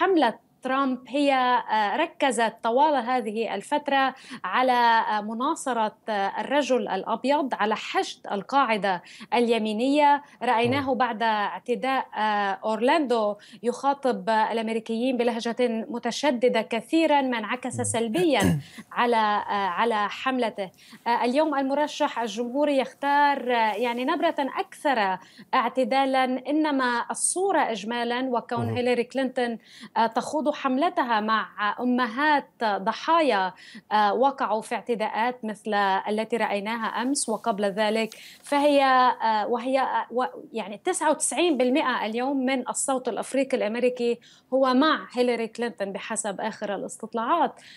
حملة ترامب هي آه، ركزت طوال هذه الفترة على آه، مناصرة آه، الرجل الأبيض على حشد القاعدة اليمينية رأيناه نعم. بعد اعتداء أورلاندو يخاطب الأمريكيين بلهجة متشددة كثيرا ما انعكس نعم. سلبيا على على حملته اليوم المرشح الجمهوري يختار يعني نبرة أكثر اعتدالا إنما الصورة إجمالا وكون نعم. هيلاري كلينتون تخوض برضو حملتها مع أمهات ضحايا آه، وقعوا في اعتداءات مثل التي رأيناها أمس وقبل ذلك فهي آه، وهي آه، يعني 99% اليوم من الصوت الأفريقي الأمريكي هو مع هيلاري كلينتون بحسب آخر الاستطلاعات